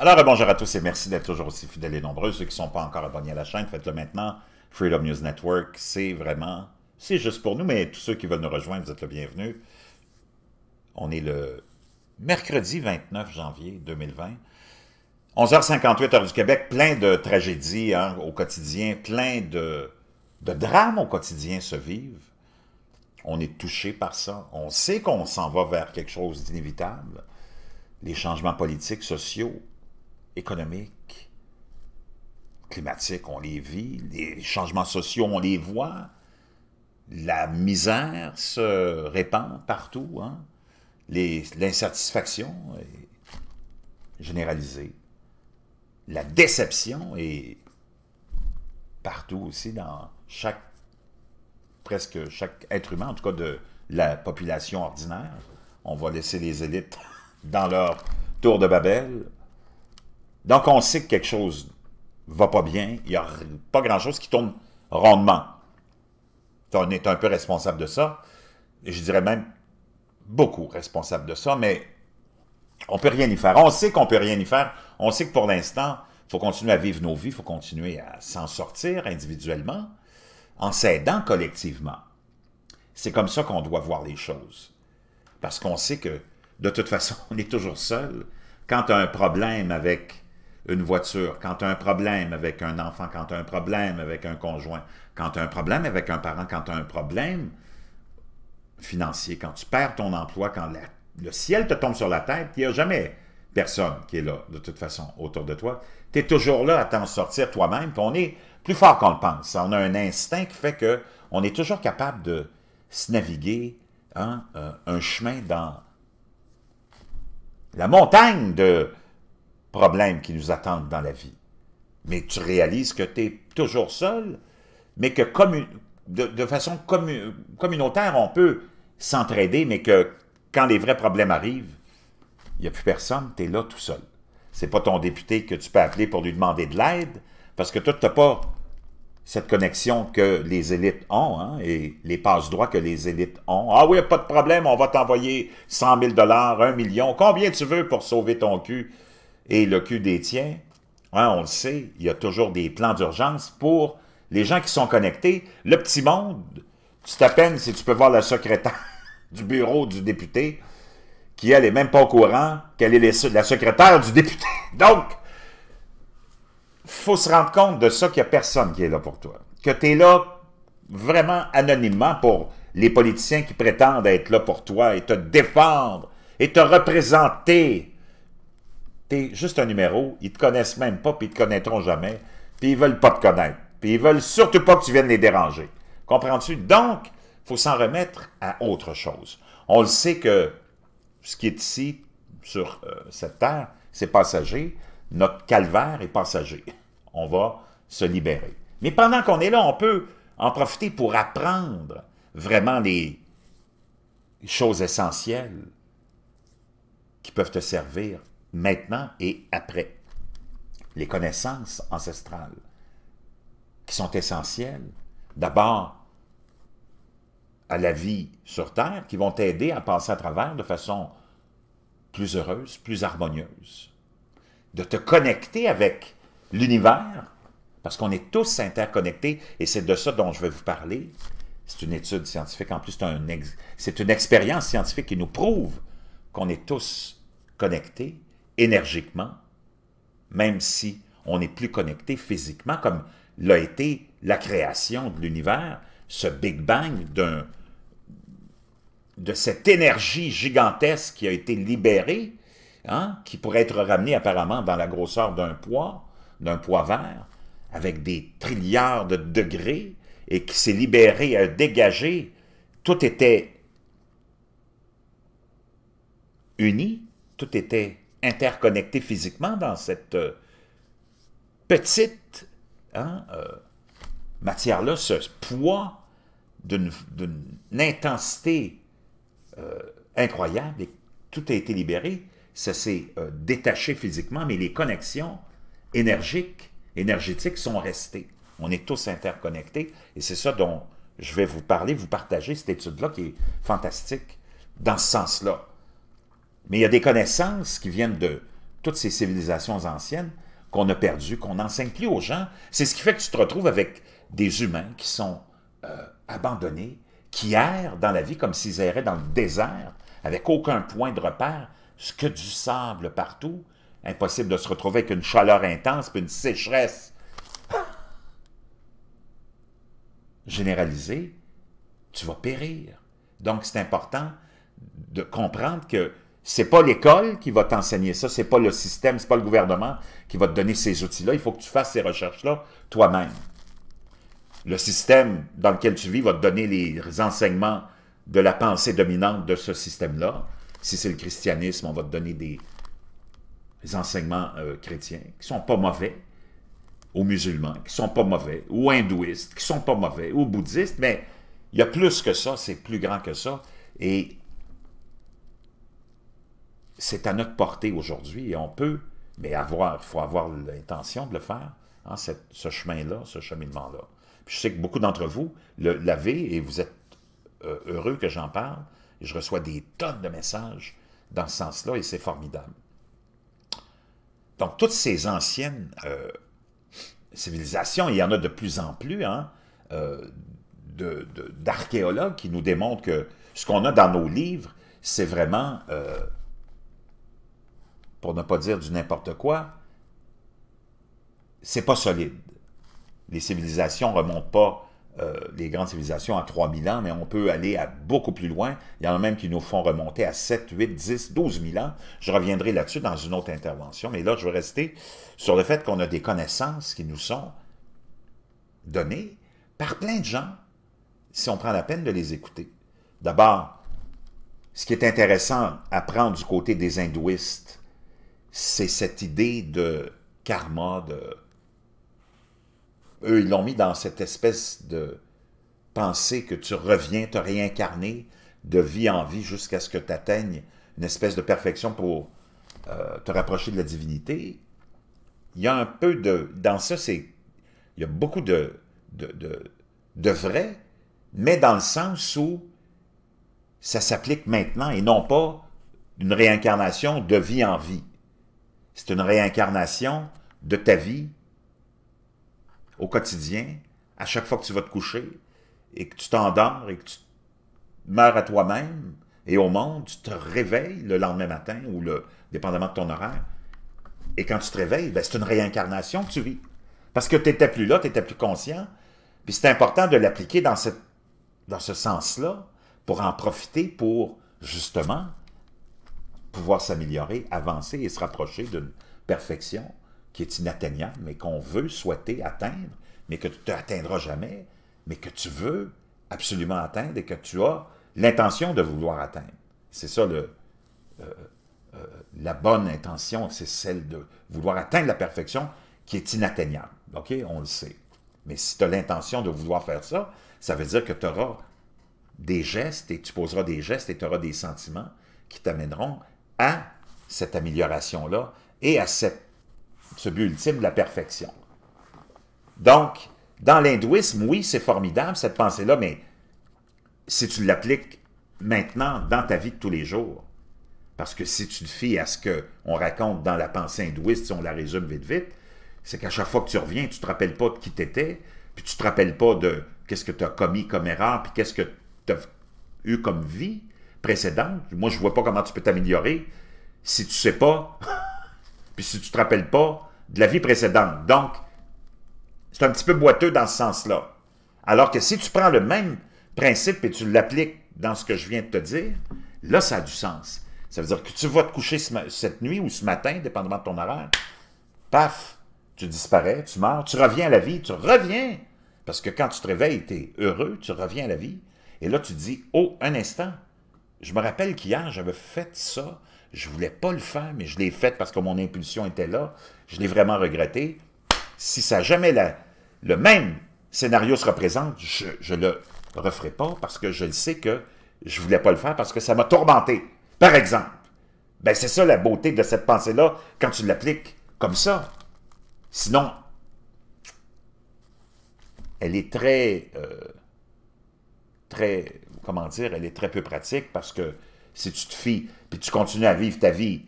Alors, bonjour à tous et merci d'être toujours aussi fidèles et nombreux. Ceux qui ne sont pas encore abonnés à la chaîne, faites-le maintenant. Freedom News Network, c'est vraiment, c'est juste pour nous, mais tous ceux qui veulent nous rejoindre, vous êtes le bienvenu. On est le mercredi 29 janvier 2020. 11h58, heure du Québec, plein de tragédies hein, au quotidien, plein de, de drames au quotidien se vivent on est touché par ça, on sait qu'on s'en va vers quelque chose d'inévitable, les changements politiques, sociaux, économiques, climatiques, on les vit, les changements sociaux, on les voit, la misère se répand partout, hein. l'insatisfaction est généralisée, la déception est partout aussi dans chaque presque chaque être humain, en tout cas de la population ordinaire. On va laisser les élites dans leur tour de Babel. Donc, on sait que quelque chose va pas bien. Il n'y a pas grand-chose qui tourne rondement. On est un peu responsable de ça. je dirais même beaucoup responsable de ça, mais on peut rien y faire. On sait qu'on peut rien y faire. On sait que pour l'instant, il faut continuer à vivre nos vies, il faut continuer à s'en sortir individuellement en s'aidant collectivement. C'est comme ça qu'on doit voir les choses. Parce qu'on sait que, de toute façon, on est toujours seul. Quand tu as un problème avec une voiture, quand tu as un problème avec un enfant, quand tu as un problème avec un conjoint, quand tu as un problème avec un parent, quand tu as un problème financier, quand tu perds ton emploi, quand le ciel te tombe sur la tête, il n'y a jamais personne qui est là, de toute façon, autour de toi. Tu es toujours là à t'en sortir toi-même, puis on est plus fort qu'on le pense. On a un instinct qui fait qu'on est toujours capable de se naviguer hein, euh, un chemin dans la montagne de problèmes qui nous attendent dans la vie. Mais tu réalises que tu es toujours seul, mais que de, façon communautaire, on peut s'entraider, mais que quand les vrais problèmes arrivent, il n'y a plus personne, tu es là tout seul. C'est pas ton député que tu peux appeler pour lui demander de l'aide, parce que toi, tu n'as pas cette connexion que les élites ont, hein, et les passes droits que les élites ont. Ah oui, pas de problème, on va t'envoyer 100 000 1 million, combien tu veux pour sauver ton cul et le cul des tiens. Hein, on le sait, il y a toujours des plans d'urgence pour les gens qui sont connectés. Le petit monde, tu t'appelles si tu peux voir la secrétaire du bureau du député, qui, elle, est même pas au courant qu'elle est la secrétaire du député. Donc, faut se rendre compte de ça qu'il n'y a personne qui est là pour toi. Que tu es là vraiment anonymement pour les politiciens qui prétendent être là pour toi et te défendre et te représenter. Tu es juste un numéro, ils te connaissent même pas, puis ils te connaîtront jamais, puis ils veulent pas te connaître, puis ils veulent surtout pas que tu viennes les déranger. Comprends-tu? Donc, faut s'en remettre à autre chose. On le sait que ce qui est ici sur euh, cette terre, c'est passager. Notre calvaire est passager. On va se libérer. Mais pendant qu'on est là, on peut en profiter pour apprendre vraiment les choses essentielles qui peuvent te servir maintenant et après. Les connaissances ancestrales qui sont essentielles. D'abord, à la vie sur Terre qui vont t'aider à passer à travers de façon plus heureuse, plus harmonieuse. De te connecter avec l'univers, parce qu'on est tous interconnectés, et c'est de ça dont je vais vous parler. C'est une étude scientifique, en plus c'est une expérience scientifique qui nous prouve qu'on est tous connectés énergiquement, même si on n'est plus connecté physiquement, comme l'a été la création de l'univers, ce Big Bang d'un de cette énergie gigantesque qui a été libérée, hein, qui pourrait être ramenée apparemment dans la grosseur d'un poids, d'un poids vert, avec des trilliards de degrés, et qui s'est libérée, a dégagé, tout était uni, tout était interconnecté physiquement dans cette euh, petite hein, euh, matière-là, ce poids d'une intensité euh, incroyable et tout a été libéré. Ça s'est euh, détaché physiquement, mais les connexions énergiques, énergétiques sont restées. On est tous interconnectés et c'est ça dont je vais vous parler, vous partager cette étude-là qui est fantastique dans ce sens-là. Mais il y a des connaissances qui viennent de toutes ces civilisations anciennes qu'on a perdues, qu'on n'enseigne plus aux gens. C'est ce qui fait que tu te retrouves avec des humains qui sont euh, abandonnés, qui errent dans la vie comme s'ils erraient dans le désert, avec aucun point de repère, ce que du sable partout. Impossible de se retrouver avec une chaleur intense puis une sécheresse ah! généralisée. Tu vas périr. Donc, c'est important de comprendre que c'est pas l'école qui va t'enseigner ça, c'est pas le système, c'est pas le gouvernement qui va te donner ces outils-là. Il faut que tu fasses ces recherches-là toi-même. Le système dans lequel tu vis va te donner les enseignements de la pensée dominante de ce système-là. Si c'est le christianisme, on va te donner des, enseignements euh, chrétiens qui ne sont pas mauvais, aux musulmans qui ne sont pas mauvais, aux hindouistes qui ne sont pas mauvais, aux bouddhistes, mais il y a plus que ça, c'est plus grand que ça. Et c'est à notre portée aujourd'hui et on peut, mais avoir, il faut avoir l'intention de le faire, en hein, ce chemin-là, ce cheminement-là je sais que beaucoup d'entre vous l'avez et vous êtes euh, heureux que j'en parle. Je reçois des tonnes de messages dans ce sens-là et c'est formidable. Donc, toutes ces anciennes euh, civilisations, il y en a de plus en plus, hein, euh, d'archéologues qui nous démontrent que ce qu'on a dans nos livres, c'est vraiment, pour ne pas dire du n'importe quoi, c'est pas solide les civilisations ne remontent pas, euh, les grandes civilisations, à 3000 ans, mais on peut aller à beaucoup plus loin. Il y en a même qui nous font remonter à 7, 8, 10, 12 000 ans. Je reviendrai là-dessus dans une autre intervention, mais là, je veux rester sur le fait qu'on a des connaissances qui nous sont données par plein de gens, si on prend la peine de les écouter. D'abord, ce qui est intéressant à prendre du côté des hindouistes, c'est cette idée de karma, de eux, ils l'ont mis dans cette espèce de pensée que tu reviens te réincarner de vie en vie jusqu'à ce que tu atteignes une espèce de perfection pour euh, te rapprocher de la divinité. Il y a un peu de... Dans ça, c'est... Il y a beaucoup de, de, de vrai, mais dans le sens où ça s'applique maintenant et non pas une réincarnation de vie en vie. C'est une réincarnation de ta vie au quotidien, à chaque fois que tu vas te coucher, et que tu t'endors et que tu meurs à toi-même et au monde, tu te réveilles le lendemain matin ou le, dépendamment de ton horaire. Et quand tu te réveilles, ben, c'est une réincarnation que tu vis. Parce que tu n'étais plus là, tu n'étais plus conscient. Puis c'est important de l'appliquer dans, dans ce sens-là pour en profiter pour, justement, pouvoir s'améliorer, avancer et se rapprocher d'une perfection qui est inatteignable, mais qu'on veut souhaiter atteindre, mais que tu t'atteindras jamais, mais que tu veux absolument atteindre et que tu as l'intention de vouloir atteindre. C'est ça le, euh, euh, la bonne intention, c'est celle de vouloir atteindre la perfection qui est inatteignable. OK? On le sait. Mais si tu as l'intention de vouloir faire ça, ça veut dire que tu auras des gestes et tu poseras des gestes et tu auras des sentiments qui t'amèneront à cette amélioration-là et à cette ce but ultime de la perfection. Donc, dans l'hindouisme, oui, c'est formidable cette pensée-là, mais si tu l'appliques maintenant dans ta vie de tous les jours, parce que si tu te fais à ce qu'on raconte dans la pensée hindouiste, si on la résume vite vite, c'est qu'à chaque fois que tu reviens, tu ne te rappelles pas de qui étais, puis tu ne te rappelles pas de qu'est-ce que tu as commis comme erreur, puis qu'est-ce que tu as eu comme vie précédente. Moi, je ne vois pas comment tu peux t'améliorer si tu ne sais pas puis si tu te rappelles pas de la vie précédente. Donc, c'est un petit peu boiteux dans ce sens-là. Alors que si tu prends le même principe et tu l'appliques dans ce que je viens de te dire, là, ça a du sens. Ça veut dire que tu vas te coucher cette nuit ou ce matin, dépendamment de ton horaire, paf, tu disparais, tu meurs, tu reviens à la vie, tu reviens. Parce que quand tu te réveilles, tu es heureux, tu reviens à la vie. Et là, tu dis, oh, un instant, je me rappelle qu'hier, j'avais fait ça, je voulais pas le faire, mais je l'ai fait parce que mon impulsion était là. Je l'ai vraiment regretté. Si ça jamais le même scénario se représente, je, ne le referai pas parce que je le sais que je voulais pas le faire parce que ça m'a tourmenté. Par exemple. Ben, c'est ça la beauté de cette pensée-là quand tu l'appliques comme ça. Sinon, elle est très, euh, très, comment dire, elle est très peu pratique parce que si tu te fies, puis tu continues à vivre ta vie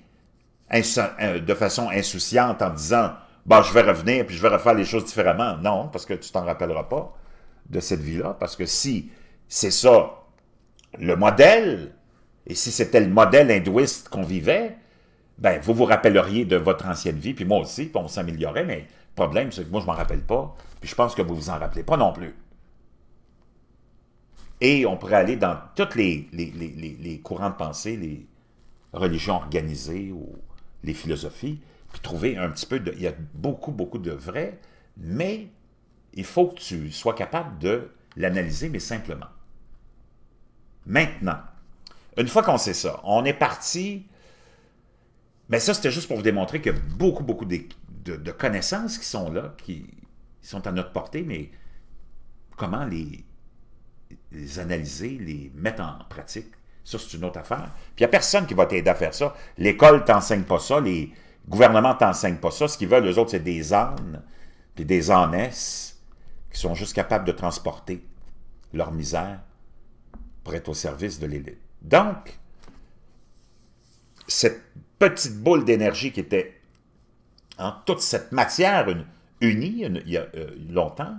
euh, de façon insouciante en disant Bon, bah, je vais revenir, puis je vais refaire les choses différemment. Non, parce que tu t'en rappelleras pas de cette vie-là, parce que si c'est ça le modèle, et si c'était le modèle hindouiste qu'on vivait, ben vous vous rappelleriez de votre ancienne vie, puis moi aussi, puis on s'améliorait, mais le problème, c'est que moi, je m'en rappelle pas, puis je pense que vous vous en rappelez pas non plus. Et on pourrait aller dans tous les, courants de pensée, les religions organisées ou les philosophies, puis trouver un petit peu de... Il y a beaucoup, beaucoup de vrai, mais il faut que tu sois capable de l'analyser, mais simplement. Maintenant, une fois qu'on sait ça, on est parti... Mais ça, c'était juste pour vous démontrer qu'il y a beaucoup, beaucoup de connaissances qui sont là, qui sont à notre portée, mais comment les les analyser, les mettre en pratique. Ça, c'est une autre affaire. Puis il n'y a personne qui va t'aider à faire ça. L'école ne t'enseigne pas ça, les gouvernements ne t'enseignent pas ça. Ce qu'ils veulent, eux autres, c'est des ânes, et des ânesses qui sont juste capables de transporter leur misère pour être au service de l'élite. Donc, cette petite boule d'énergie qui était en toute cette matière unie il y a euh, longtemps,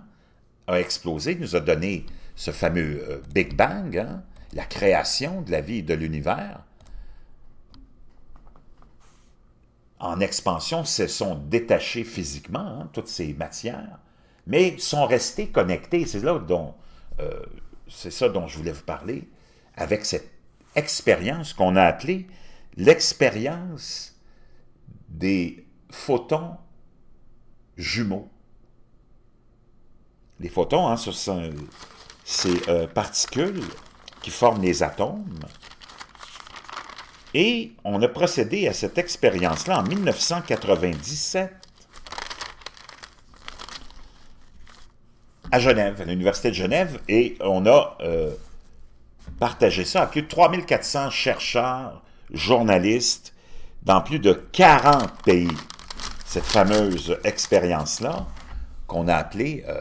a explosé, nous a donné ce fameux euh, Big Bang, hein, la création de la vie et de l'univers, en expansion, se sont détachés physiquement, hein, toutes ces matières, mais sont restés connectés. C'est là dont, euh, c'est ça dont je voulais vous parler, avec cette expérience qu'on a appelée l'expérience des photons jumeaux. Les photons, hein, ce sont ces euh, particules qui forment les atomes. Et on a procédé à cette expérience-là en 1997 à Genève, à l'Université de Genève, et on a euh, partagé ça à plus de 3400 chercheurs, journalistes, dans plus de 40 pays. Cette fameuse expérience-là qu'on a appelée... Euh,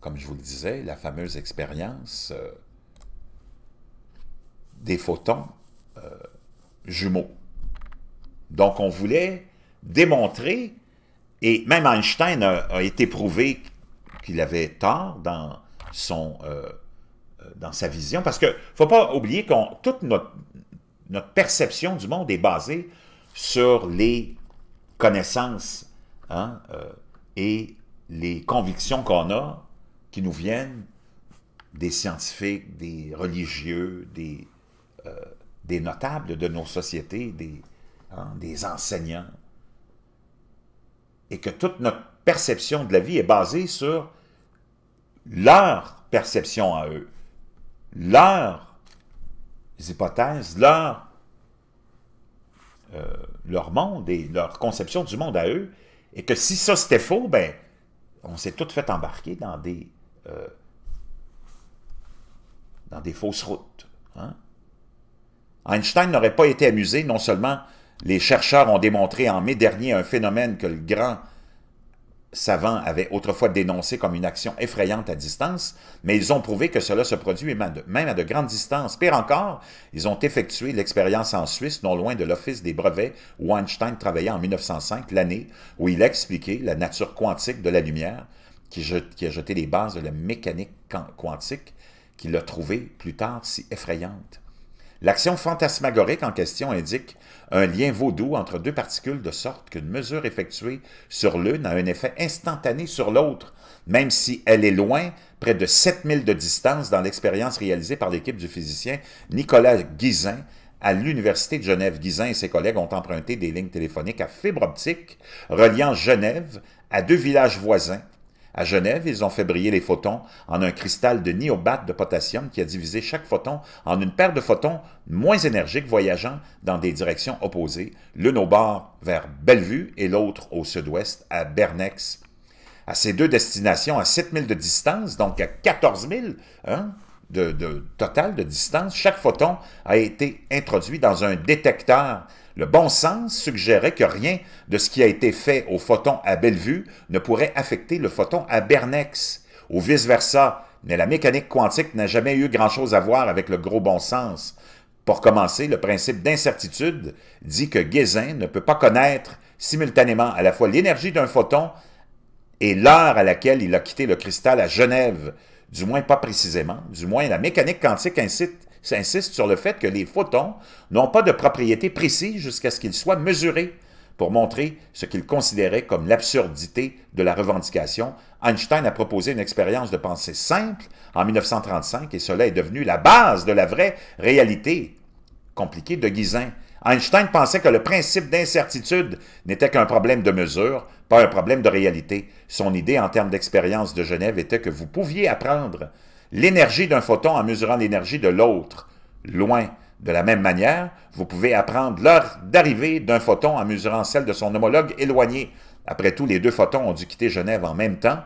comme je vous le disais, la fameuse expérience euh, des photons euh, jumeaux. Donc, on voulait démontrer, et même Einstein a, été prouvé qu'il avait tort dans, son, euh, dans sa vision, parce qu'il ne faut pas oublier que toute notre, perception du monde est basée sur les connaissances hein, et les convictions qu'on a qui nous viennent des scientifiques, des religieux, des, euh, des notables de nos sociétés, des, hein, des enseignants, et que toute notre perception de la vie est basée sur leur perception à eux, leurs hypothèses, leur, euh, leur monde et leur conception du monde à eux, et que si ça c'était faux, ben, on s'est tout fait embarquer dans des euh, dans des fausses routes. Hein. Einstein n'aurait pas été amusé, non seulement les chercheurs ont démontré en mai dernier un phénomène que le grand savant avait autrefois dénoncé comme une action effrayante à distance, mais ils ont prouvé que cela se produit même à de grandes distances. Pire encore, ils ont effectué l'expérience en Suisse, non loin de l'Office des brevets où Einstein travaillait en 1905, l'année où il expliqué la nature quantique de la lumière, qui, a jeté les bases de la mécanique quantique qu'il a trouvée plus tard si effrayante. L'action fantasmagorique en question indique un lien vaudou entre deux particules de sorte qu'une mesure effectuée sur l'une a un effet instantané sur l'autre, même si elle est loin, près de 7000 de distance dans l'expérience réalisée par l'équipe du physicien Nicolas Guizin à l'Université de Genève. Guizin et ses collègues ont emprunté des lignes téléphoniques à fibre optique reliant Genève à deux villages voisins à Genève, ils ont fait briller les photons en un cristal de niobate de potassium qui a divisé chaque photon en une paire de photons moins énergiques voyageant dans des directions opposées, l'une au bord vers Bellevue et l'autre au sud-ouest à Bernex. À ces deux destinations, à 7000 de distance, donc à 14 000 hein, de, de total de distance, chaque photon a été introduit dans un détecteur le bon sens suggérait que rien de ce qui a été fait au photon à Bellevue ne pourrait affecter le photon à Bernex, ou vice-versa, mais la mécanique quantique n'a jamais eu grand-chose à voir avec le gros bon sens. Pour commencer, le principe d'incertitude dit que Guézin ne peut pas connaître simultanément à la fois l'énergie d'un photon et l'heure à laquelle il a quitté le cristal à Genève, du moins pas précisément, du moins la mécanique quantique incite s'insiste sur le fait que les photons n'ont pas de propriété précise jusqu'à ce qu'ils soient mesurés. Pour montrer ce qu'il considérait comme l'absurdité de la revendication, Einstein a proposé une expérience de pensée simple en 1935 et cela est devenu la base de la vraie réalité compliquée de Guisin. Einstein pensait que le principe d'incertitude n'était qu'un problème de mesure, pas un problème de réalité. Son idée en termes d'expérience de Genève était que vous pouviez apprendre l'énergie d'un photon en mesurant l'énergie de l'autre, loin. De la même manière, vous pouvez apprendre l'heure d'arrivée d'un photon en mesurant celle de son homologue éloigné. Après tout, les deux photons ont dû quitter Genève en même temps,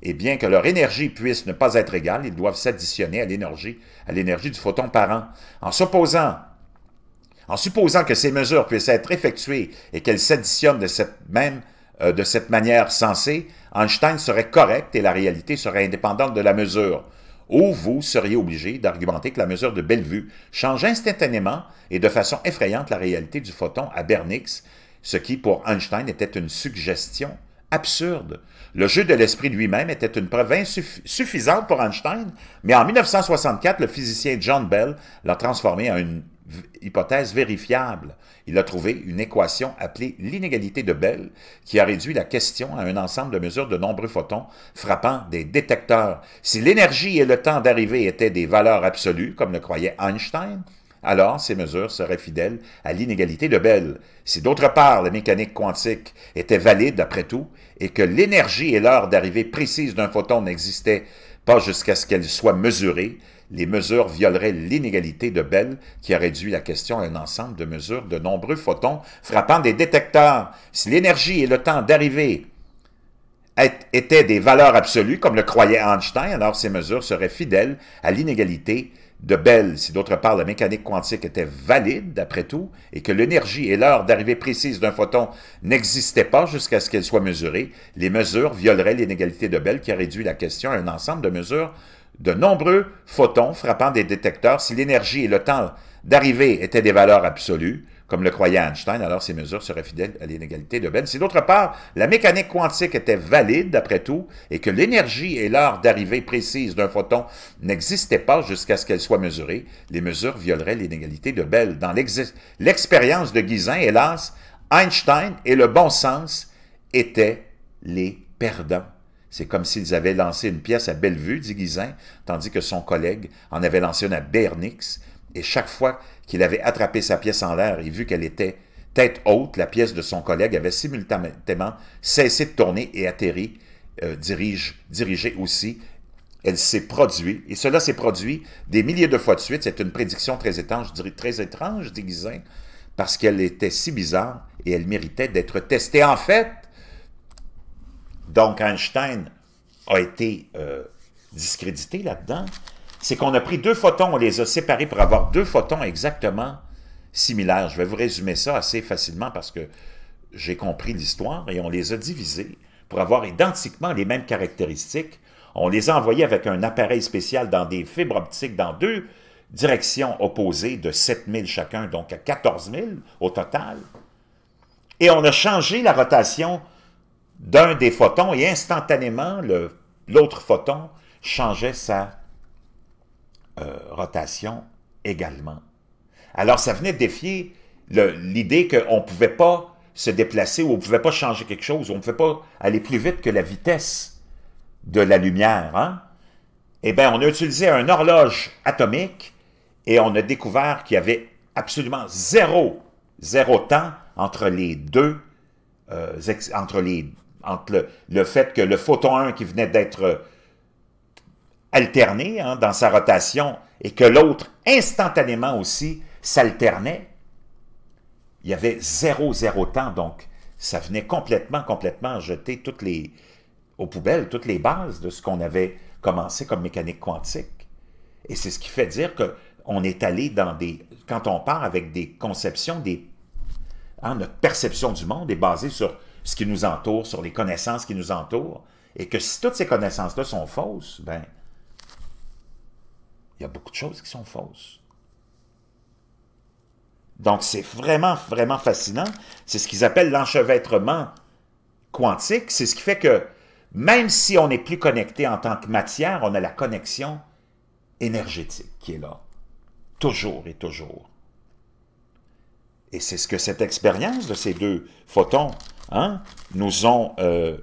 et bien que leur énergie puisse ne pas être égale, ils doivent s'additionner à l'énergie, à l'énergie du photon par an. En en supposant que ces mesures puissent être effectuées et qu'elles s'additionnent de cette même euh, de cette manière sensée, Einstein serait correct et la réalité serait indépendante de la mesure ou vous seriez obligé d'argumenter que la mesure de Bellevue change instantanément et de façon effrayante la réalité du photon à Bernix, ce qui, pour Einstein, était une suggestion absurde. Le jeu de l'esprit lui-même était une preuve insuffisante pour Einstein, mais en 1964, le physicien John Bell l'a transformé en une hypothèse vérifiable. Il a trouvé une équation appelée l'inégalité de Bell qui a réduit la question à un ensemble de mesures de nombreux photons frappant des détecteurs. Si l'énergie et le temps d'arrivée étaient des valeurs absolues, comme le croyait Einstein, alors ces mesures seraient fidèles à l'inégalité de Bell. Si d'autre part la mécanique quantique était valide après tout et que l'énergie et l'heure d'arrivée précises d'un photon n'existaient pas jusqu'à ce qu'elles soient mesurées, les mesures violeraient l'inégalité de Bell qui a réduit la question à un ensemble de mesures de nombreux photons frappant des détecteurs. Si l'énergie et le temps d'arrivée étaient des valeurs absolues, comme le croyait Einstein, alors ces mesures seraient fidèles à l'inégalité de Bell, si d'autre part la mécanique quantique était valide, d'après tout, et que l'énergie et l'heure d'arrivée précise d'un photon n'existaient pas jusqu'à ce qu'elle soit mesurée, les mesures violeraient l'inégalité de Bell qui a réduit la question à un ensemble de mesures de nombreux photons frappant des détecteurs. Si l'énergie et le temps d'arrivée étaient des valeurs absolues, comme le croyait Einstein, alors ces mesures seraient fidèles à l'inégalité de Bell. Si d'autre part, la mécanique quantique était valide, après tout, et que l'énergie et l'heure d'arrivée précise d'un photon n'existaient pas jusqu'à ce qu'elle soit mesurée, les mesures violeraient l'inégalité de Bell. Dans l'expérience de Guisin, hélas, Einstein et le bon sens étaient les perdants. C'est comme s'ils avaient lancé une pièce à Bellevue, dit Guisin, tandis que son collègue en avait lancé une à Bernix, et chaque fois qu'il avait attrapé sa pièce en l'air et vu qu'elle était tête haute, la pièce de son collègue avait simultanément cessé de tourner et atterri, euh, dirige, dirigée aussi. Elle s'est produite, et cela s'est produit des milliers de fois de suite. C'est une prédiction très étrange, je dirais très étrange, déguisée, parce qu'elle était si bizarre et elle méritait d'être testée. En fait, donc Einstein a été euh, discrédité là-dedans c'est qu'on a pris deux photons, on les a séparés pour avoir deux photons exactement similaires. Je vais vous résumer ça assez facilement parce que j'ai compris l'histoire et on les a divisés pour avoir identiquement les mêmes caractéristiques. On les a envoyés avec un appareil spécial dans des fibres optiques dans deux directions opposées de 7000 chacun, donc à 14 au total. Et on a changé la rotation d'un des photons et instantanément, l'autre photon changeait sa euh, rotation également. Alors, ça venait défier l'idée qu'on ne pouvait pas se déplacer ou on ne pouvait pas changer quelque chose, on ne pouvait pas aller plus vite que la vitesse de la lumière. Hein? Eh bien, on a utilisé un horloge atomique et on a découvert qu'il y avait absolument zéro, zéro temps entre les deux, euh, entre, les, entre le, le, fait que le photon 1 qui venait d'être alterné hein, dans sa rotation et que l'autre instantanément aussi s'alternait, il y avait zéro, zéro temps, donc ça venait complètement, complètement jeter toutes les, aux poubelles toutes les bases de ce qu'on avait commencé comme mécanique quantique. Et c'est ce qui fait dire qu'on est allé dans des... Quand on part avec des conceptions, des, hein, notre perception du monde est basée sur ce qui nous entoure, sur les connaissances qui nous entourent, et que si toutes ces connaissances-là sont fausses, ben, il y a beaucoup de choses qui sont fausses. Donc, c'est vraiment, vraiment fascinant. C'est ce qu'ils appellent l'enchevêtrement quantique. C'est ce qui fait que même si on n'est plus connecté en tant que matière, on a la connexion énergétique qui est là, toujours et toujours. Et c'est ce que cette expérience de ces deux photons hein, nous ont euh,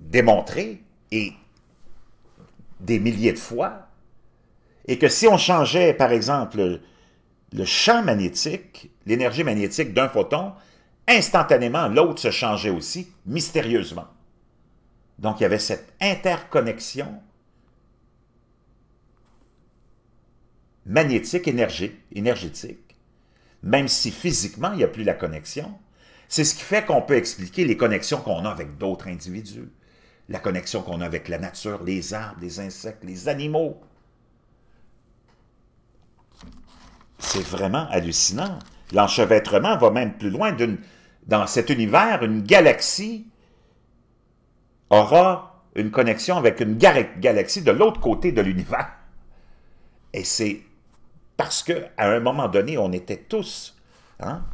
démontré et des milliers de fois, et que si on changeait, par exemple, le champ magnétique, l'énergie magnétique d'un photon, instantanément, l'autre se changeait aussi, mystérieusement. Donc, il y avait cette interconnexion magnétique, énergie, énergétique, même si physiquement, il n'y a plus la connexion. C'est ce qui fait qu'on peut expliquer les connexions qu'on a avec d'autres individus, la connexion qu'on a avec la nature, les arbres, les insectes, les animaux. C'est vraiment hallucinant. L'enchevêtrement va même plus loin. Dans cet univers, une galaxie aura une connexion avec une galaxie de l'autre côté de l'univers. Et c'est parce qu'à un moment donné, on était tous, hein,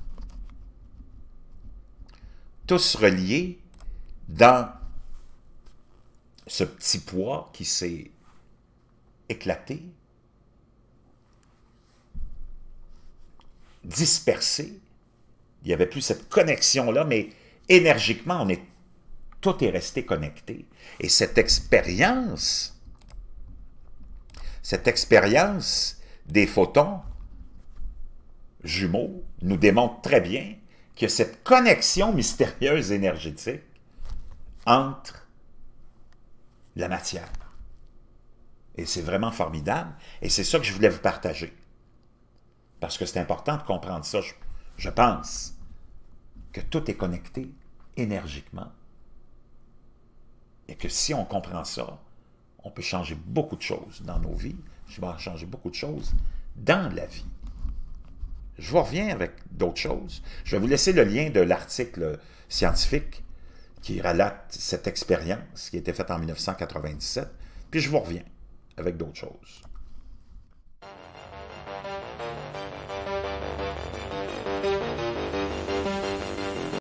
tous reliés dans ce petit poids qui s'est éclaté, dispersé, il n'y avait plus cette connexion-là, mais énergiquement, tout est resté connecté. Et cette expérience, cette expérience des photons jumeaux nous démontre très bien que cette connexion mystérieuse énergétique entre la matière. Et c'est vraiment formidable. Et c'est ça que je voulais vous partager. Parce que c'est important de comprendre ça. Je, pense que tout est connecté énergiquement. Et que si on comprend ça, on peut changer beaucoup de choses dans nos vies. Je vais changer beaucoup de choses dans la vie. Je reviens avec d'autres choses. Je vais vous laisser le lien de l'article scientifique qui relate cette expérience qui a été faite en 1997, puis je vous reviens avec d'autres choses.